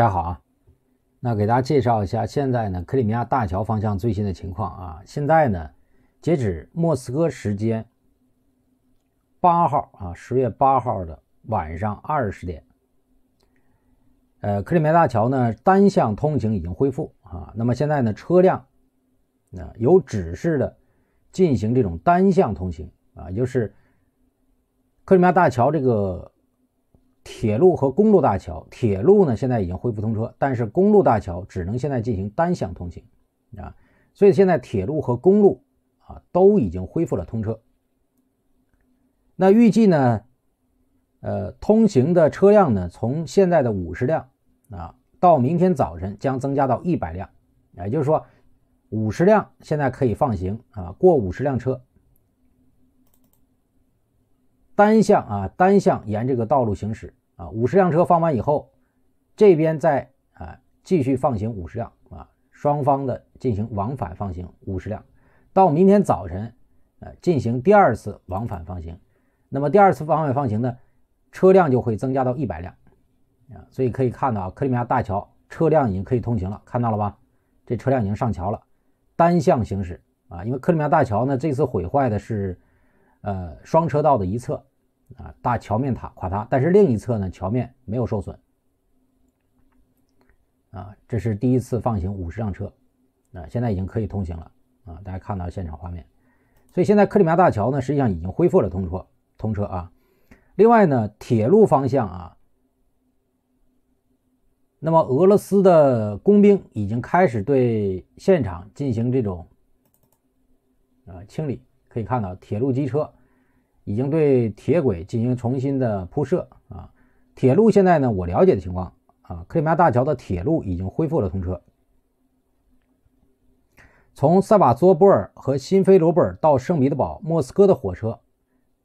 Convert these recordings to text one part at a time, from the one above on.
大家好啊，那给大家介绍一下现在呢，克里米亚大桥方向最新的情况啊。现在呢，截止莫斯科时间八号啊，十月八号的晚上二十点，呃，克里米亚大桥呢单向通行已经恢复啊。那么现在呢，车辆啊有指示的进行这种单向通行啊，就是克里米亚大桥这个。铁路和公路大桥，铁路呢现在已经恢复通车，但是公路大桥只能现在进行单向通行，啊，所以现在铁路和公路啊都已经恢复了通车。那预计呢，呃，通行的车辆呢，从现在的五十辆啊到明天早晨将增加到一百辆，也就是说，五十辆现在可以放行啊，过五十辆车。单向啊，单向沿这个道路行驶啊，五十辆车放完以后，这边再啊继续放行五十辆啊，双方的进行往返放行五十辆，到明天早晨，呃，进行第二次往返放行，那么第二次往返放行呢，车辆就会增加到一百辆啊，所以可以看到啊，克里米亚大桥车辆已经可以通行了，看到了吧？这车辆已经上桥了，单向行驶啊，因为克里米亚大桥呢，这次毁坏的是呃双车道的一侧。啊，大桥面塔垮塌，但是另一侧呢，桥面没有受损。啊，这是第一次放行五十辆车，啊，现在已经可以通行了。啊，大家看到现场画面，所以现在克里米亚大桥呢，实际上已经恢复了通车。通车啊，另外呢，铁路方向啊，那么俄罗斯的工兵已经开始对现场进行这种呃清理，可以看到铁路机车。已经对铁轨进行重新的铺设啊，铁路现在呢，我了解的情况啊，克里米亚大桥的铁路已经恢复了通车。从塞瓦佐波尔和新菲罗尔到圣彼得堡、莫斯科的火车，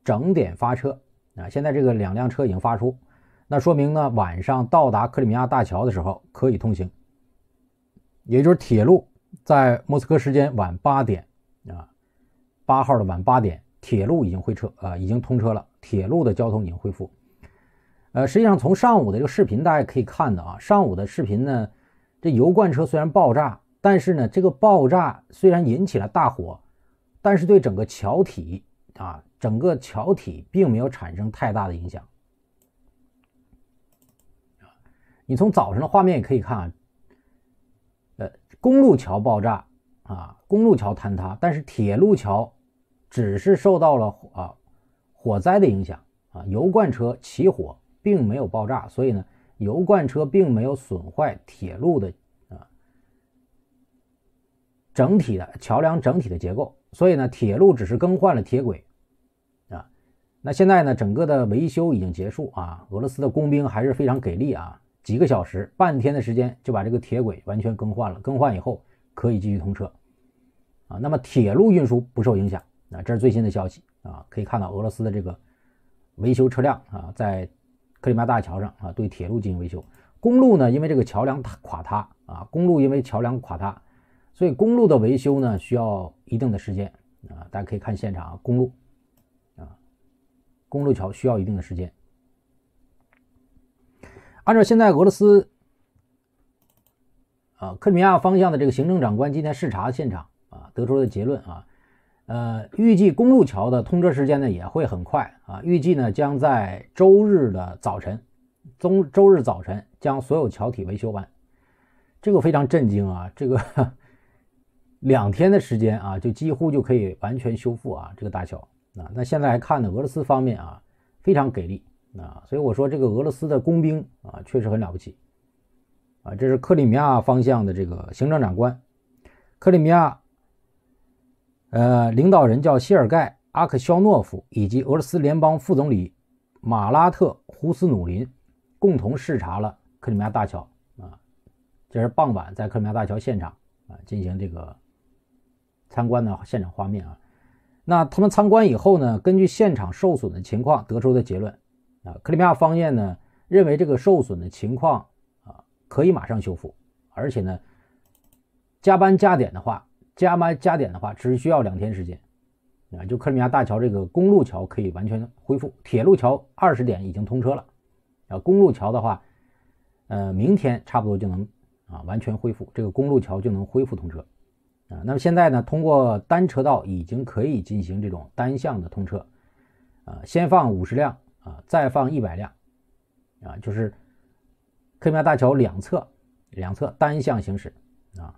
整点发车啊。现在这个两辆车已经发出，那说明呢，晚上到达克里米亚大桥的时候可以通行，也就是铁路在莫斯科时间晚八点啊，八号的晚八点。铁路已经会撤，啊，已经通车了。铁路的交通已经恢复。呃，实际上从上午的这个视频大家可以看到啊，上午的视频呢，这油罐车虽然爆炸，但是呢，这个爆炸虽然引起了大火，但是对整个桥体啊，整个桥体并没有产生太大的影响。你从早上的画面也可以看啊，呃，公路桥爆炸啊，公路桥坍塌，但是铁路桥。只是受到了啊火灾的影响啊，油罐车起火并没有爆炸，所以呢，油罐车并没有损坏铁路的啊整体的桥梁整体的结构，所以呢，铁路只是更换了铁轨啊。那现在呢，整个的维修已经结束啊，俄罗斯的工兵还是非常给力啊，几个小时半天的时间就把这个铁轨完全更换了，更换以后可以继续通车啊。那么铁路运输不受影响。啊，这是最新的消息啊！可以看到俄罗斯的这个维修车辆啊，在克里米亚大桥上啊，对铁路进行维修。公路呢，因为这个桥梁垮塌啊，公路因为桥梁垮塌，所以公路的维修呢需要一定的时间啊。大家可以看现场公路啊，公路桥需要一定的时间。按照现在俄罗斯啊，克里米亚方向的这个行政长官今天视察现场啊，得出的结论啊。呃，预计公路桥的通车时间呢也会很快啊，预计呢将在周日的早晨，中周日早晨将所有桥体维修完。这个非常震惊啊，这个两天的时间啊，就几乎就可以完全修复啊这个大桥啊。那现在来看呢，俄罗斯方面啊非常给力啊，所以我说这个俄罗斯的工兵啊确实很了不起啊。这是克里米亚方向的这个行政长官，克里米亚。呃，领导人叫谢尔盖·阿克肖诺夫，以及俄罗斯联邦副总理马拉特·胡斯努林，共同视察了克里米亚大桥。啊，这是傍晚在克里米亚大桥现场啊进行这个参观的现场画面啊。那他们参观以后呢，根据现场受损的情况得出的结论啊，克里米亚方面呢认为这个受损的情况啊可以马上修复，而且呢加班加点的话。加班加点的话，只需要两天时间，啊，就克里米亚大桥这个公路桥可以完全恢复，铁路桥二十点已经通车了，啊，公路桥的话，呃，明天差不多就能啊完全恢复，这个公路桥就能恢复通车，啊，那么现在呢，通过单车道已经可以进行这种单向的通车，啊，先放五十辆啊，再放一百辆，啊，就是克里米亚大桥两侧两侧单向行驶啊。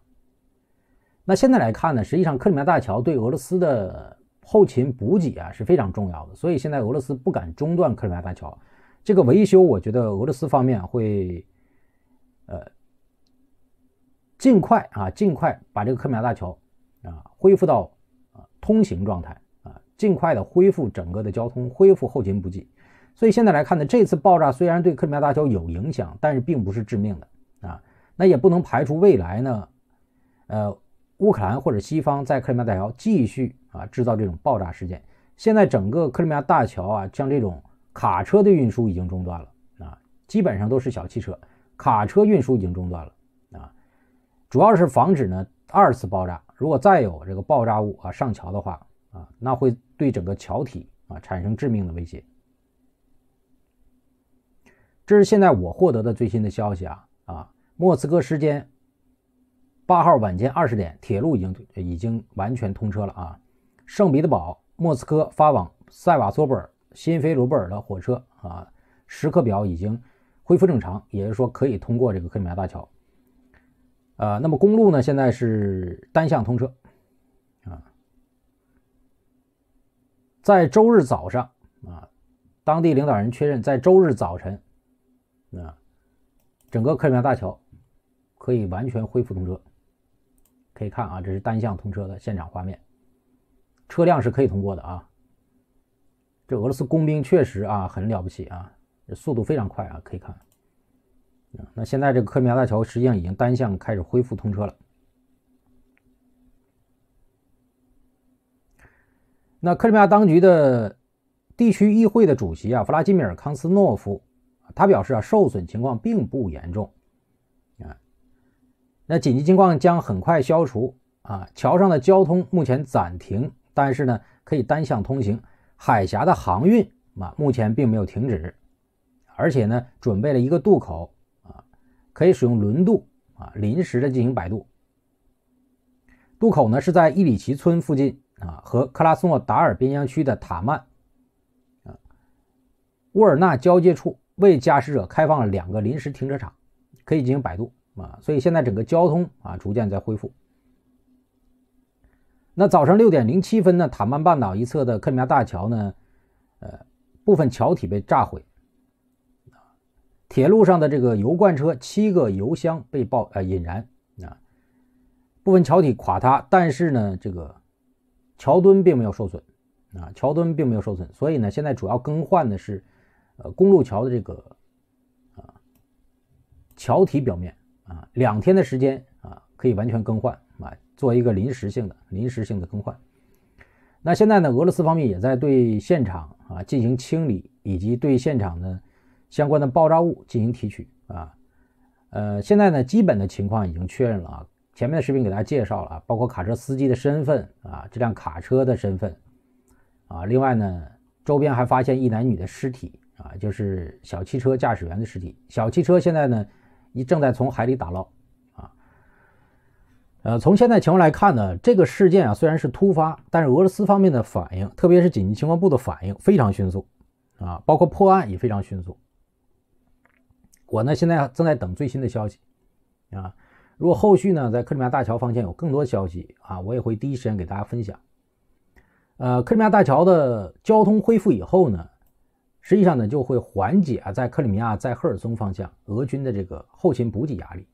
那现在来看呢，实际上克里米亚大桥对俄罗斯的后勤补给啊是非常重要的，所以现在俄罗斯不敢中断克里米亚大桥这个维修。我觉得俄罗斯方面会，呃，尽快啊，尽快把这个克里米亚大桥啊恢复到啊通行状态啊，尽快的恢复整个的交通，恢复后勤补给。所以现在来看呢，这次爆炸虽然对克里米亚大桥有影响，但是并不是致命的啊，那也不能排除未来呢，呃。乌克兰或者西方在克里米亚大桥继续啊制造这种爆炸事件。现在整个克里米亚大桥啊，像这种卡车的运输已经中断了啊，基本上都是小汽车、卡车运输已经中断了啊，主要是防止呢二次爆炸。如果再有这个爆炸物啊上桥的话啊，那会对整个桥体啊产生致命的威胁。这是现在我获得的最新的消息啊啊，莫斯科时间。八号晚间二十点，铁路已经已经完全通车了啊！圣彼得堡、莫斯科发往塞瓦索布尔、新菲罗布尔的火车啊时刻表已经恢复正常，也就是说可以通过这个克里米亚大桥。呃，那么公路呢，现在是单向通车啊。在周日早上啊，当地领导人确认，在周日早晨啊，整个克里米亚大桥可以完全恢复通车。可以看啊，这是单向通车的现场画面，车辆是可以通过的啊。这俄罗斯工兵确实啊很了不起啊，这速度非常快啊。可以看那现在这个克里米亚大桥实际上已经单向开始恢复通车了。那克里米亚当局的地区议会的主席啊弗拉基米尔·康斯诺夫他表示啊，受损情况并不严重。那紧急情况将很快消除啊！桥上的交通目前暂停，但是呢，可以单向通行。海峡的航运啊目前并没有停止，而且呢，准备了一个渡口啊，可以使用轮渡啊，临时的进行摆渡。渡口呢是在伊里奇村附近啊，和克拉斯诺达尔边疆区的塔曼啊、沃尔纳交界处，为驾驶者开放了两个临时停车场，可以进行摆渡。啊，所以现在整个交通啊逐渐在恢复。那早上六点零七分呢，塔曼半岛一侧的克里米亚大桥呢，呃，部分桥体被炸毁，铁路上的这个油罐车七个油箱被爆呃引燃，啊，部分桥体垮塌，但是呢，这个桥墩并没有受损，啊，桥墩并没有受损，所以呢，现在主要更换的是呃公路桥的这个啊桥体表面。啊，两天的时间啊，可以完全更换啊，做一个临时性的、临时性的更换。那现在呢，俄罗斯方面也在对现场啊进行清理，以及对现场的相关的爆炸物进行提取啊。呃，现在呢，基本的情况已经确认了。啊。前面的视频给大家介绍了，包括卡车司机的身份啊，这辆卡车的身份啊。另外呢，周边还发现一男女的尸体啊，就是小汽车驾驶员的尸体。小汽车现在呢？一正在从海里打捞，啊，呃，从现在情况来看呢，这个事件啊虽然是突发，但是俄罗斯方面的反应，特别是紧急情况部的反应非常迅速，啊，包括破案也非常迅速。我呢现在正在等最新的消息，啊，如果后续呢在克里米亚大桥方向有更多消息啊，我也会第一时间给大家分享。呃，克里米亚大桥的交通恢复以后呢？实际上呢，就会缓解啊，在克里米亚、在赫尔松方向俄军的这个后勤补给压力，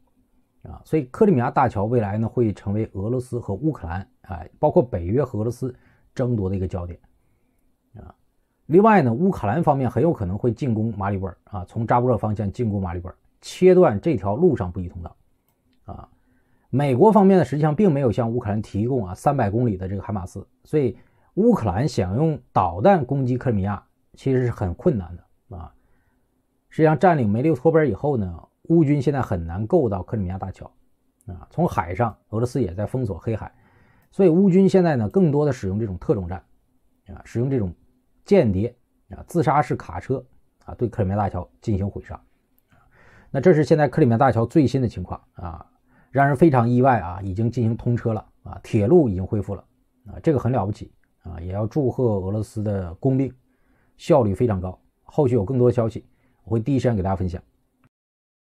啊，所以克里米亚大桥未来呢会成为俄罗斯和乌克兰，啊，包括北约和俄罗斯争夺的一个焦点，啊，另外呢，乌克兰方面很有可能会进攻马里乌尔，啊，从扎波热方向进攻马里乌尔，切断这条路上补给通道，啊，美国方面呢，实际上并没有向乌克兰提供啊三百公里的这个海马斯，所以乌克兰想用导弹攻击克里米亚。其实是很困难的啊！实际上占领梅利托波尔以后呢，乌军现在很难够到克里米亚大桥啊。从海上，俄罗斯也在封锁黑海，所以乌军现在呢，更多的使用这种特种战啊，使用这种间谍啊、自杀式卡车啊，对克里米亚大桥进行毁伤。那这是现在克里米亚大桥最新的情况啊，让人非常意外啊，已经进行通车了啊，铁路已经恢复了啊，这个很了不起啊，也要祝贺俄罗斯的工兵。效率非常高，后续有更多消息，我会第一时间给大家分享。